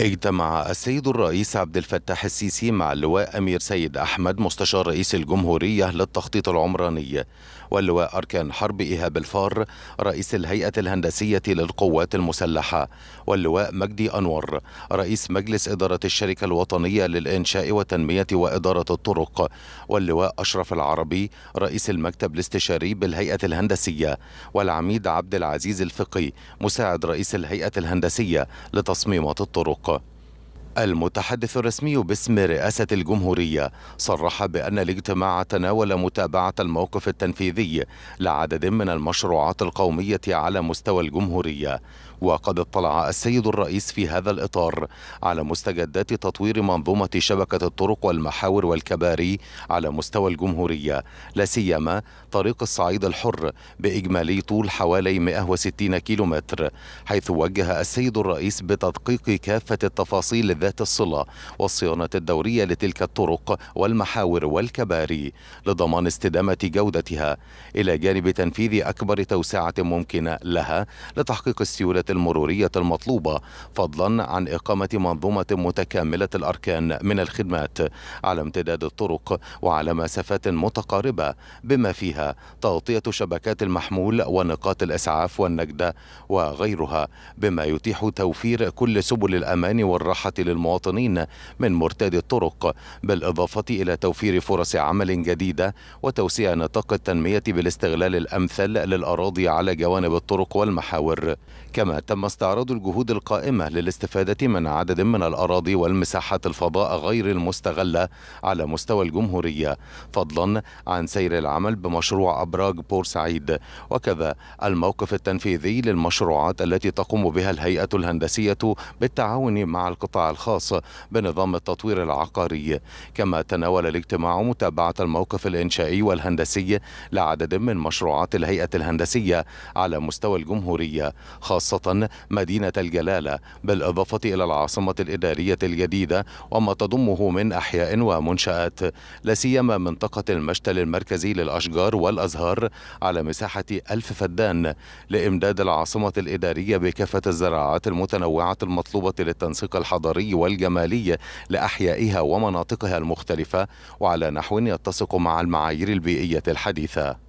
اجتمع السيد الرئيس عبد الفتاح السيسي مع اللواء أمير سيد أحمد مستشار رئيس الجمهورية للتخطيط العمراني واللواء أركان حرب إيهاب الفار رئيس الهيئة الهندسية للقوات المسلحة واللواء مجدي أنور رئيس مجلس إدارة الشركة الوطنية للإنشاء وتنميه وإدارة الطرق واللواء أشرف العربي رئيس المكتب الاستشاري بالهيئة الهندسية والعميد عبد العزيز الفقي مساعد رئيس الهيئة الهندسية لتصميمات الطرق المتحدث الرسمي باسم رئاسة الجمهورية صرح بأن الاجتماع تناول متابعة الموقف التنفيذي لعدد من المشروعات القومية على مستوى الجمهورية وقد اطلع السيد الرئيس في هذا الإطار على مستجدات تطوير منظومة شبكة الطرق والمحاور والكباري على مستوى الجمهورية لا سيما طريق الصعيد الحر بإجمالي طول حوالي 160 كيلومتر حيث وجه السيد الرئيس بتدقيق كافة التفاصيل ذات الصلة والصيانة الدورية لتلك الطرق والمحاور والكباري لضمان استدامة جودتها إلى جانب تنفيذ أكبر توسعة ممكنة لها لتحقيق السيولة المرورية المطلوبة فضلا عن إقامة منظومة متكاملة الأركان من الخدمات على امتداد الطرق وعلى مسافات متقاربة بما فيها تغطية شبكات المحمول ونقاط الإسعاف والنجدة وغيرها بما يتيح توفير كل سبل الأمان والراحة لل للمواطنين من مرتادي الطرق بالإضافة إلى توفير فرص عمل جديدة وتوسيع نطاق التنمية بالاستغلال الأمثل للأراضي على جوانب الطرق والمحاور كما تم استعراض الجهود القائمة للاستفادة من عدد من الأراضي والمساحات الفضاء غير المستغلة على مستوى الجمهورية فضلا عن سير العمل بمشروع أبراج بورسعيد وكذا الموقف التنفيذي للمشروعات التي تقوم بها الهيئة الهندسية بالتعاون مع القطاع الخاص الخاص بنظام التطوير العقاري كما تناول الاجتماع متابعة الموقف الإنشائي والهندسي لعدد من مشروعات الهيئة الهندسية على مستوى الجمهورية خاصة مدينة الجلالة بالإضافة إلى العاصمة الإدارية الجديدة وما تضمه من أحياء ومنشآت لا سيما منطقة المشتل المركزي للأشجار والأزهار على مساحة ألف فدان لإمداد العاصمة الإدارية بكافة الزراعات المتنوعة المطلوبة للتنسيق الحضري البصري والجمالي لأحيائها ومناطقها المختلفة وعلى نحو يتسق مع المعايير البيئية الحديثة